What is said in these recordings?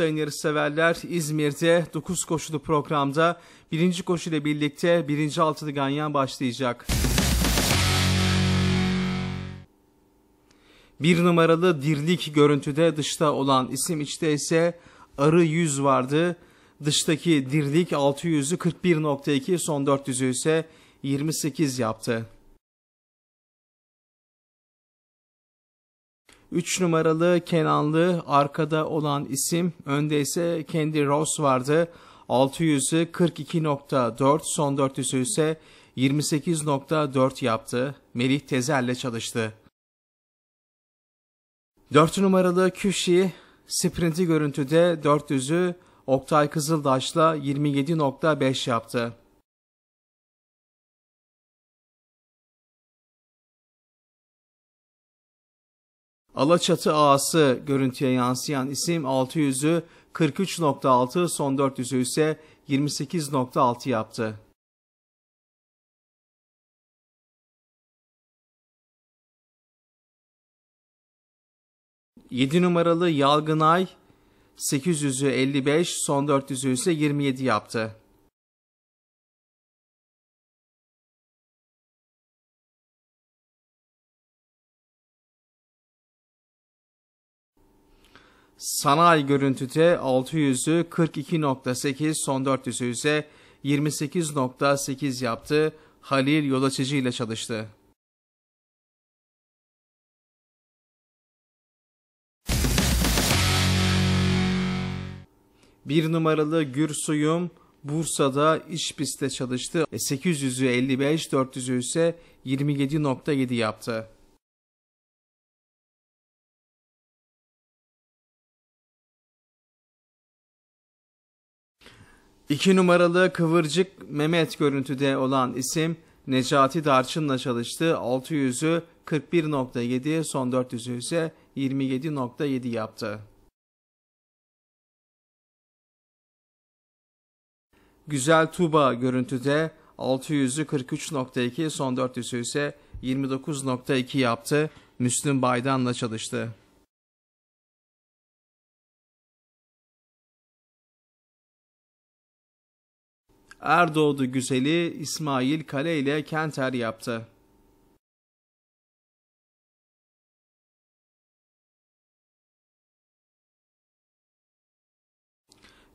sayın yarışseverler İzmir'de 9 koşulu programda birinci koşu ile birlikte 1. altılı ganyan başlayacak. Bir numaralı dirlik görüntüde dışta olan isim içte ise arı 100 vardı. Dıştaki dirlik 600'ü 41.2 son 400'ü ise 28 yaptı. 3 numaralı Kenanlı arkada olan isim. Önde ise kendi Ross vardı. 600'ü 42.4 son 400'ü ise 28.4 yaptı. Melih Tezer'le çalıştı. 4 numaralı Küşi sprinti görüntüde 400'ü Oktay Kızıldaş'la 27.5 yaptı. Alaçatı ağası görüntüye yansıyan isim 600'ü 43.6 son 400'ü ise 28.6 yaptı. Yedi numaralı Yalgınay 800'ü 55, son 400'ü ise 27 yaptı. Sanayi görüntüde 600'ü 42.8 son 400'ü ise 28.8 yaptı. Halil yol ile çalıştı. Bir numaralı Gürsuyum Bursa'da iş pistte çalıştı. 800'ü 55, 400'ü ise 27.7 yaptı. İki numaralı kıvırcık Mehmet görüntüde olan isim Necati Darçın'la çalıştı. 600'ü 41.7, son 400'ü ise 27.7 yaptı. Güzel Tuba görüntüde 600'ü 43.2, son 400'ü ise 29.2 yaptı. Müslüm Baydan'la çalıştı. Erdoğdu güzeli İsmail Kale ile Kenter yaptı.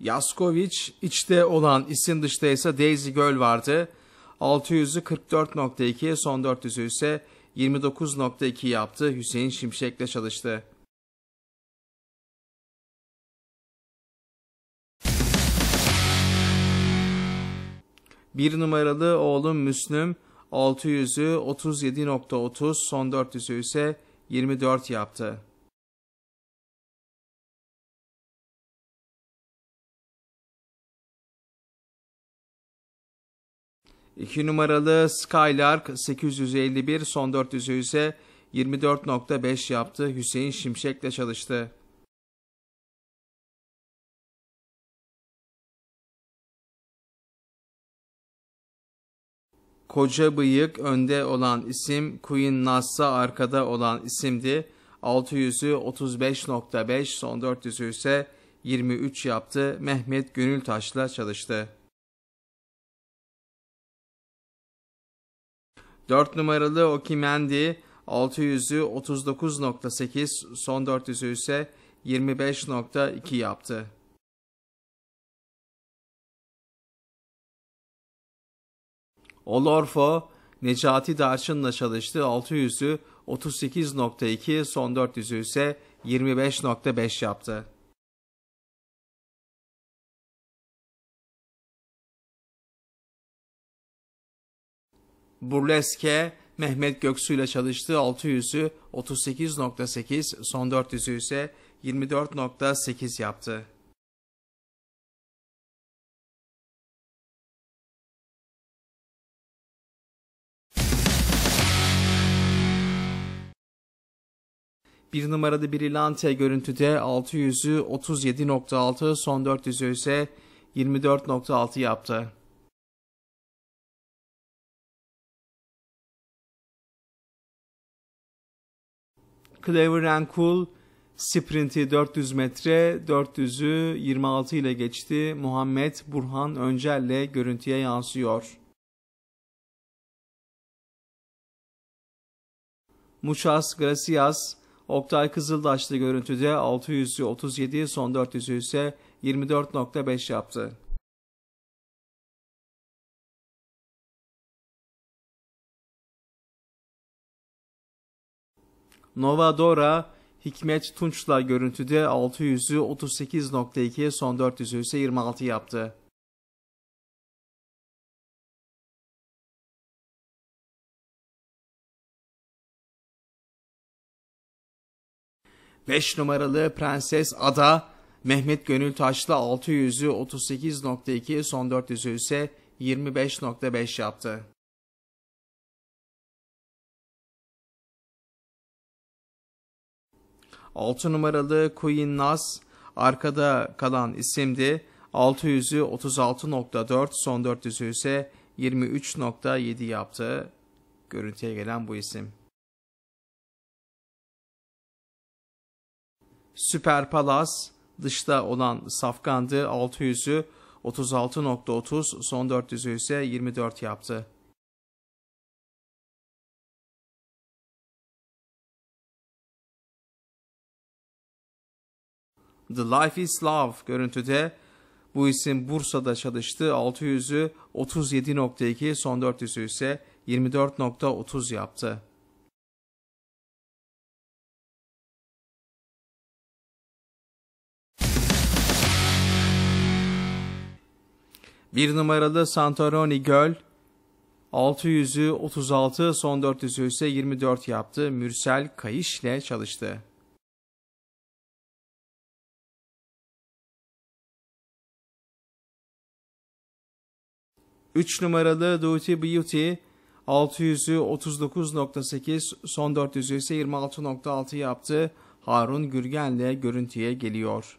Yaskovic içte olan isim dışta ise Daisy Göl vardı. 600'ü 44.2 son 400'ü ise 29.2 yaptı. Hüseyin Şimşek'le çalıştı. 1 numaralı oğlum Müslüm 600'ü 37.30 son 400'ü ise 24 yaptı. İki numaralı Skylark 851 son 400'ü ise 24.5 yaptı. Hüseyin Şimşek'le çalıştı. Koca bıyık önde olan isim Queen Nass'a arkada olan isimdi. 600'ü 35.5 son 400'ü ise 23 yaptı. Mehmet Gönültaş'la çalıştı. 4 numaralı Okimendi 600'ü 39.8 son 400'ü ise 25.2 yaptı. Olorfo, Necati Darçın'la çalıştı 600'ü 38.2, son 400'ü ise 25.5 yaptı. Burleske, Mehmet Göksu ile çalıştığı 600'ü 38.8, son 400'ü ise 24.8 yaptı. 1 numarada bir Lante görüntüde 600'ü 37.6 son 400'ü ise 24.6 yaptı. Clever and Cool sprinti 400 metre 400'ü 26 ile geçti. Muhammed Burhan Öncel ile görüntüye yansıyor. Muchas gracias. Oktay Kızıldaşlı görüntüde 637 son 400'ü ise 24.5 yaptı. Nova Dora, Hikmet Tunç'la görüntüde 600'ü 38.2, son 400'ü ise 26 yaptı. 5 numaralı Prenses Ada, Mehmet Gönül Taşlı 600'ü 38.2, son 400'ü ise 25.5 yaptı. Altı numaralı Queen Nas arkada kalan isimdi. 600'ü 36.4, son 400'ü ise 23.7 yaptı. Görüntüye gelen bu isim. Süper Palas dışta olan safkandı 600'ü 36.30 son 400'ü ise 24 yaptı. The Life is Love görüntüde bu isim Bursa'da çalıştı. 600'ü 37.2 son 400'ü ise 24.30 yaptı. 1 numaralı Santorini Göl 600'ü 36, son 400'ü ise 24 yaptı. Mürsel Kayış ile çalıştı. Üç numaralı Duty Beauty 600'ü 39.8, son 400'ü ise 26.6 yaptı. Harun Gürgen ile görüntüye geliyor.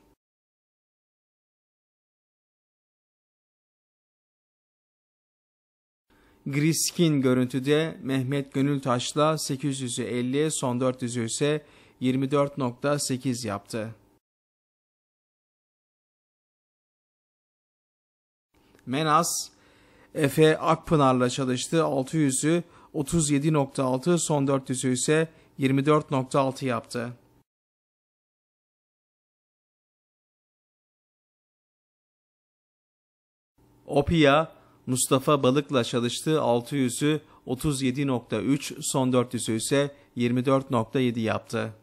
Griskin görüntüde Mehmet Gönültaş'la 850 son 400'ü ise 24.8 yaptı. Menas, Efe Akpınar'la çalıştı. 600'ü 37.6, son 400'ü ise 24.6 yaptı. Opia, Mustafa Balık'la çalıştığı 600'ü 37.3, son 400'ü ise 24.7 yaptı.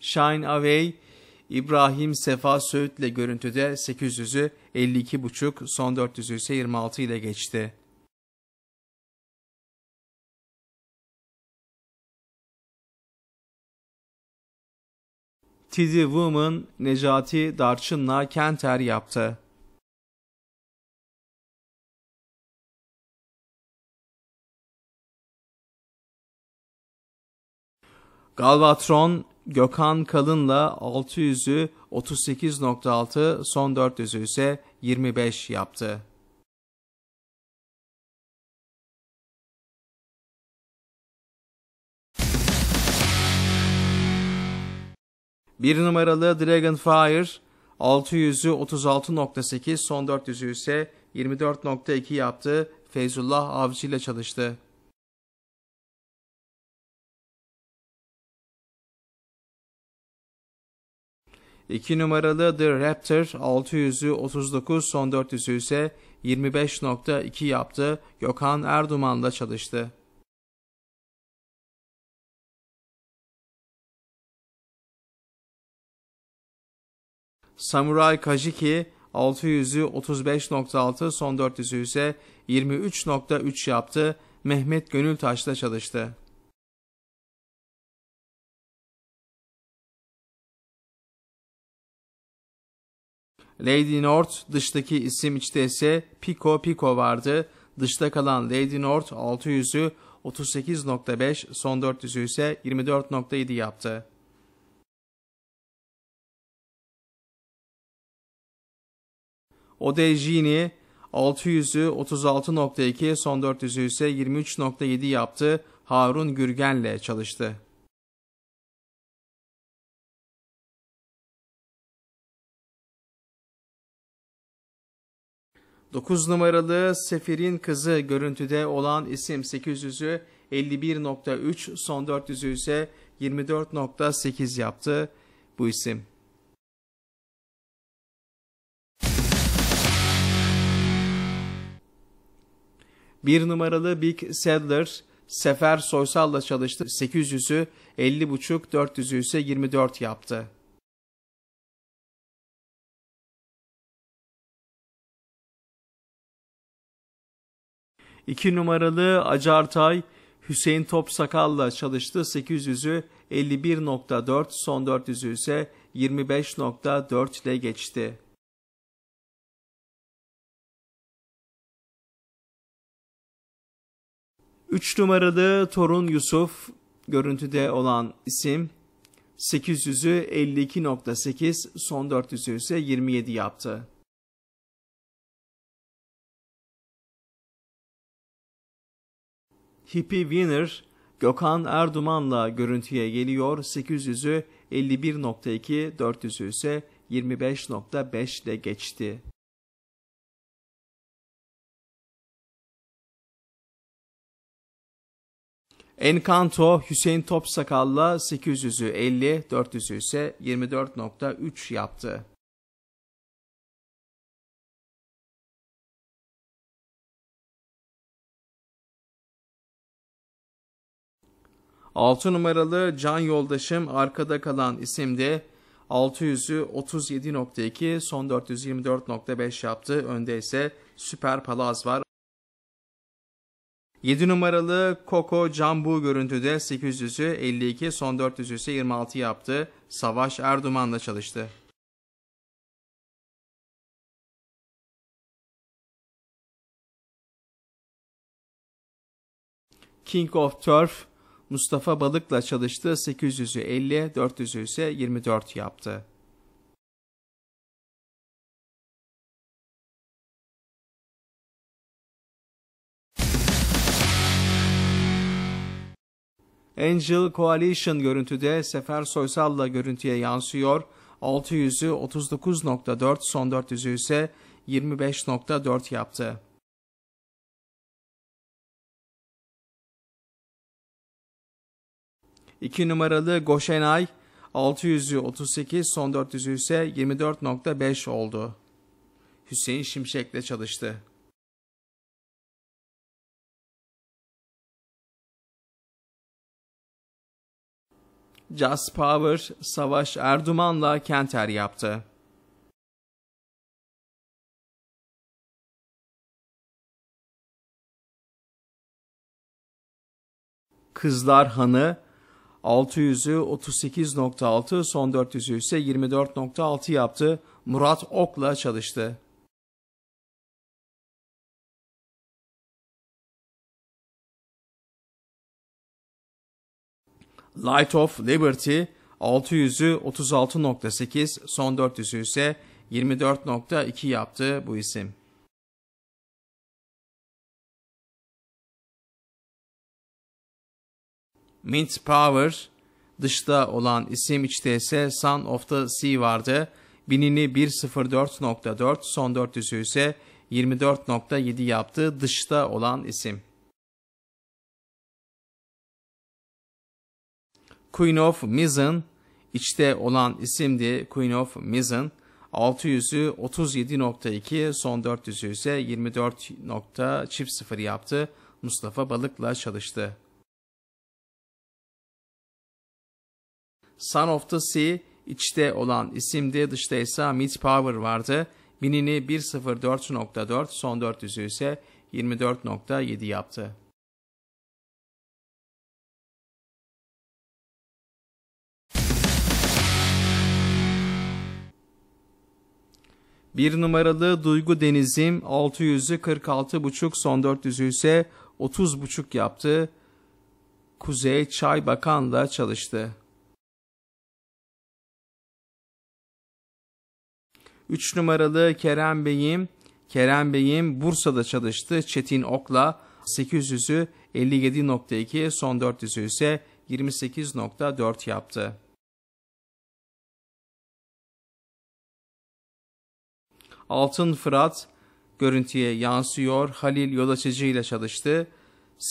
Shine Away, İbrahim Sefa Söğüt'le görüntüde 800'ü 52.5, son 400'ü ise 26 ile geçti. Tidi Woman Necati Darçın'la Kenter yaptı. Galvatron Gökhan Kalın'la 600'ü 38.6, son 400'ü ise 25 yaptı. 1 numaralı Dragonfire 600'ü 36.8 son 400'ü ise 24.2 yaptı. Feyzullah Avcı ile çalıştı. İki numaralı The Raptor 600'ü 39 son 400'ü ise 25.2 yaptı. Gökhan Erduman'la çalıştı. Samurai Kajiki 600'ü son 400'ü ise 23.3 yaptı. Mehmet Gönültaş'la çalıştı. Lady North dıştaki isim içte ise Pico Pico vardı. Dışta kalan Lady North 600'ü 38.5 son 400'ü ise 24.7 yaptı. Odejini 600'ü 36.2, son 400'ü ise 23.7 yaptı. Harun Gürgen'le çalıştı. Dokuz numaralı Sefir'in kızı görüntüde olan isim 800'ü 51.3, son 400'ü ise 24.8 yaptı bu isim. Bir numaralı Big Sadler Sefer Soysal'la çalıştı. 800'ü 50.5, 400'ü ise 24 yaptı. İki numaralı Acartay Hüseyin Topsakal'la çalıştı. 800'ü 51.4, son 400'ü ise 25.4 ile geçti. 3 numaralı torun Yusuf görüntüde olan isim 800'ü 52.8 son 400'ü ise 27 yaptı. Hippie Winner Gökhan Erduman'la görüntüye geliyor. 800'ü 51.2, 400'ü ise 25.5 ile geçti. Encanto Hüseyin Topsakal'la 800'ü 50, 400'ü ise 24.3 yaptı. Altı numaralı Can Yoldaşım arkada kalan isimde 600'ü 37.2 son 424.5 yaptı. Önde ise Süper Palaz var. 7 numaralı Coco Cambu görüntüde 800'ü 52, son 400'ü ise 26 yaptı. Savaş Erduman'la çalıştı. King of Turf Mustafa Balık'la çalıştı. 800'ü 50, 400'ü ise 24 yaptı. Angel Coalition görüntüde Sefer Soysal'la görüntüye yansıyor. 600'ü 39.4 son 400'ü ise 25.4 yaptı. İki numaralı Goşenay 600'ü 38 son 400'ü ise 24.5 oldu. Hüseyin Şimşek'le çalıştı. Just Power, Savaş Erduman'la Kenter yaptı. Kızlar Hanı 600'ü 38.6 son 400'ü ise 24.6 yaptı. Murat Ok'la çalıştı. Light of Liberty 600'ü 36.8, son 400'ü ise 24.2 yaptı bu isim. Mint Power dışta olan isim içte ise Sun of the Sea vardı. Binini 104.4 son 400'ü ise 24.7 yaptı dışta olan isim. Queen of Mizan içte olan isimdi Queen of Mizan. 600'ü 37.2 son 400'ü ise çift sıfır yaptı. Mustafa Balık'la çalıştı. Son of the Sea içte olan isimdi dışta ise Mid Power vardı. Binini 104.4 son 400'ü ise 24.7 yaptı. Bir numaralı Duygu Denizim 600'ü 46,5 son 400'ü ise 30,5 yaptı. Kuzey Çay Bakan'la çalıştı. 3 numaralı Kerem Bey'im Kerem Bey'im Bursa'da çalıştı. Çetin Ok'la 800'ü 57.2 son 400'ü ise 28.4 yaptı. Altın Fırat görüntüye yansıyor. Halil yol açıcı ile çalıştı.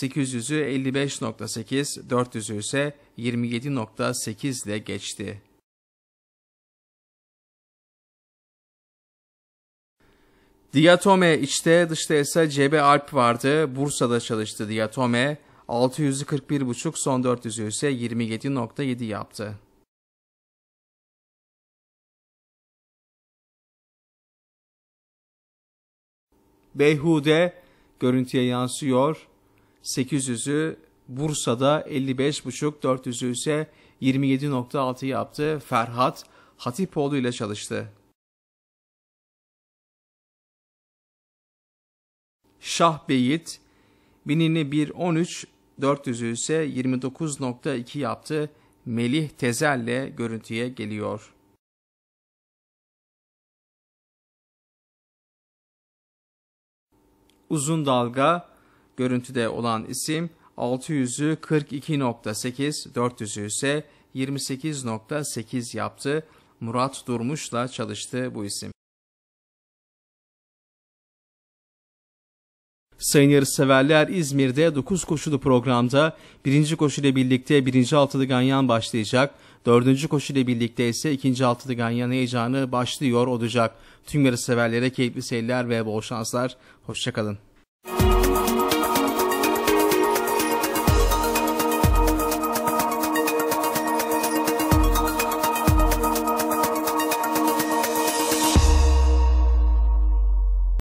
800'ü 55.8, 400'ü ise 27.8 ile geçti. Diatome içte dışta ise CB Alp vardı. Bursa'da çalıştı Diatome. 641,5 son 400'ü ise 27.7 yaptı. Beyhude görüntüye yansıyor. 800'ü Bursa'da 55,5, 400'ü ise 27.6 yaptı. Ferhat Hatipoğlu ile çalıştı. Şah Beyit binini 1.13, 400'ü ise 29.2 yaptı. Melih Tezel'le görüntüye geliyor. Uzun dalga görüntüde olan isim 600'ü 42.8, 400'ü ise 28.8 yaptı. Murat Durmuş'la çalıştı bu isim. Sayın yarışseverler İzmir'de 9 koşulu programda birinci koşu ile birlikte birinci altılı ganyan başlayacak. dördüncü koşu ile birlikte ise ikinci altılı ganyan heyecanı başlıyor olacak. Tüm yarışseverlere keyifli seyirler ve bol şanslar. Hoşçakalın.